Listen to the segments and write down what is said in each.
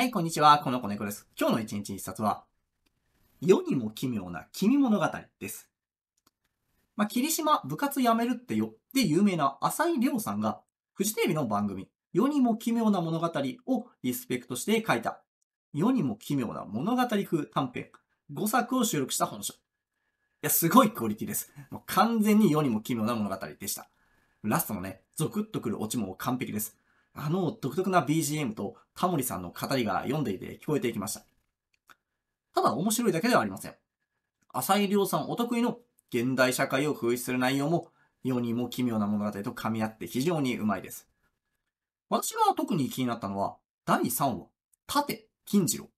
はい、こんにちは。この子猫です。今日の一日一冊は、世にも奇妙な君物語です。まあ、霧島部活やめるってよで有名な浅井亮さんが、フジテレビの番組、世にも奇妙な物語をリスペクトして書いた、世にも奇妙な物語風短編、5作を収録した本書。いや、すごいクオリティです。もう完全に世にも奇妙な物語でした。ラストのね、ゾクッとくるオチも完璧です。あの独特な BGM とタモリさんの語りが読んでいて聞こえていきました。ただ面白いだけではありません。浅井亮さんお得意の現代社会を風刺する内容も世にも奇妙な物語と噛み合って非常にうまいです。私が特に気になったのは第3話、盾金次郎。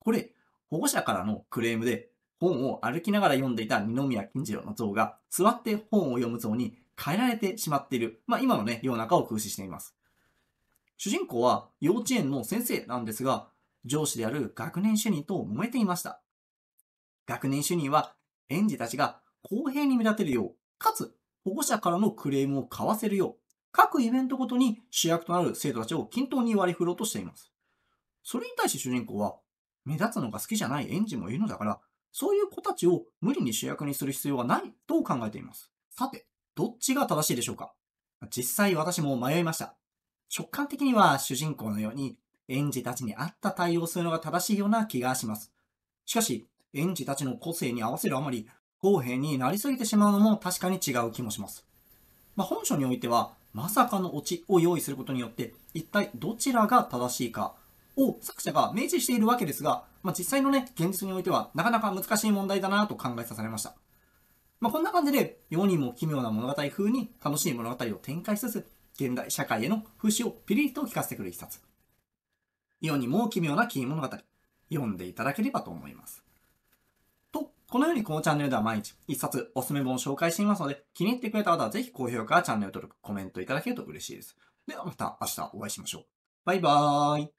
これ、保護者からのクレームで本を歩きながら読んでいた二宮金次郎の像が座って本を読む像に変えられてしまっている、まあ今のね、世の中を風刺しています。主人公は幼稚園の先生なんですが、上司である学年主任と揉めていました。学年主任は園児たちが公平に見立てるよう、かつ保護者からのクレームを交わせるよう、各イベントごとに主役となる生徒たちを均等に割り振ろうとしています。それに対して主人公は、目立つのが好きじゃない園児もいるのだから、そういう子たちを無理に主役にする必要はないと考えています。さて、どっちが正しいでしょうか実際私も迷いました。直感的には主人公のように園児たちに合った対応するのが正しいような気がします。しかし、園児たちの個性に合わせるあまり、公平になりすぎてしまうのも確かに違う気もします。まあ、本書においては、まさかのオチを用意することによって、一体どちらが正しいかを作者が明示しているわけですが、まあ、実際のね、現実においてはなかなか難しい問題だなと考えさせられました。まあ、こんな感じで、世にも奇妙な物語風に楽しい物語を展開しつつ、現代社会への風刺をピリリと聞かせてくる一冊。世にも奇妙な金物語。読んでいただければと思います。と、このようにこのチャンネルでは毎日一冊おすすめ本を紹介していますので、気に入ってくれた方はぜひ高評価、チャンネル登録、コメントいただけると嬉しいです。ではまた明日お会いしましょう。バイバーイ。